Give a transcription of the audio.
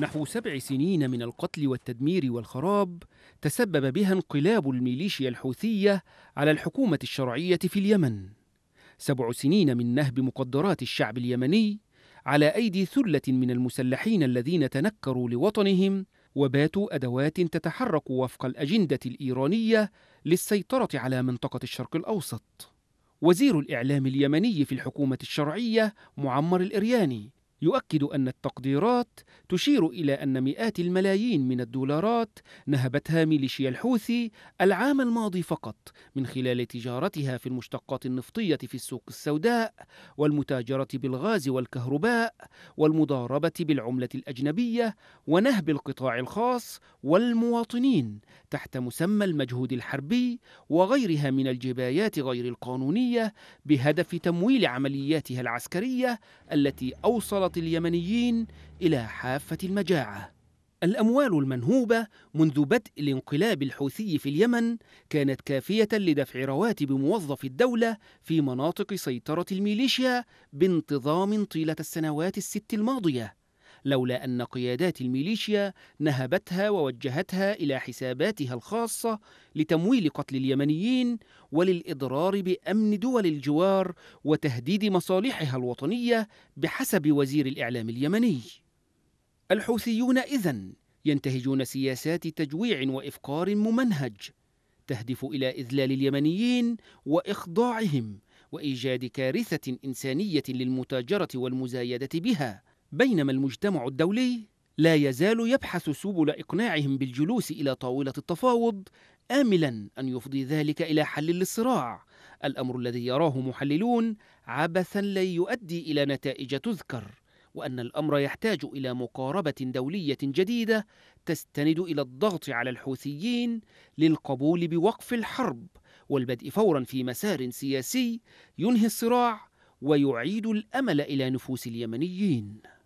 نحو سبع سنين من القتل والتدمير والخراب تسبب بها انقلاب الميليشيا الحوثية على الحكومة الشرعية في اليمن سبع سنين من نهب مقدرات الشعب اليمني على أيدي ثلة من المسلحين الذين تنكروا لوطنهم وباتوا أدوات تتحرك وفق الأجندة الإيرانية للسيطرة على منطقة الشرق الأوسط وزير الإعلام اليمني في الحكومة الشرعية معمر الإرياني يؤكد أن التقديرات تشير إلى أن مئات الملايين من الدولارات نهبتها ميليشيا الحوثي العام الماضي فقط من خلال تجارتها في المشتقات النفطية في السوق السوداء والمتاجرة بالغاز والكهرباء والمضاربة بالعملة الأجنبية ونهب القطاع الخاص والمواطنين تحت مسمى المجهود الحربي وغيرها من الجبايات غير القانونية بهدف تمويل عملياتها العسكرية التي أوصلت انخراط اليمنيين إلى حافة المجاعة الأموال المنهوبة منذ بدء الانقلاب الحوثي في اليمن كانت كافية لدفع رواتب موظفي الدولة في مناطق سيطرة الميليشيا بانتظام طيلة السنوات الست الماضية لولا أن قيادات الميليشيا نهبتها ووجهتها إلى حساباتها الخاصة لتمويل قتل اليمنيين وللإضرار بأمن دول الجوار وتهديد مصالحها الوطنية بحسب وزير الإعلام اليمني. الحوثيون إذن ينتهجون سياسات تجويع وإفقار ممنهج تهدف إلى إذلال اليمنيين وإخضاعهم وإيجاد كارثة إنسانية للمتاجرة والمزايدة بها بينما المجتمع الدولي لا يزال يبحث سبل إقناعهم بالجلوس إلى طاولة التفاوض آملا أن يفضي ذلك إلى حل للصراع الأمر الذي يراه محللون عبثا لن يؤدي إلى نتائج تذكر وأن الأمر يحتاج إلى مقاربة دولية جديدة تستند إلى الضغط على الحوثيين للقبول بوقف الحرب والبدء فورا في مسار سياسي ينهي الصراع ويعيد الأمل إلى نفوس اليمنيين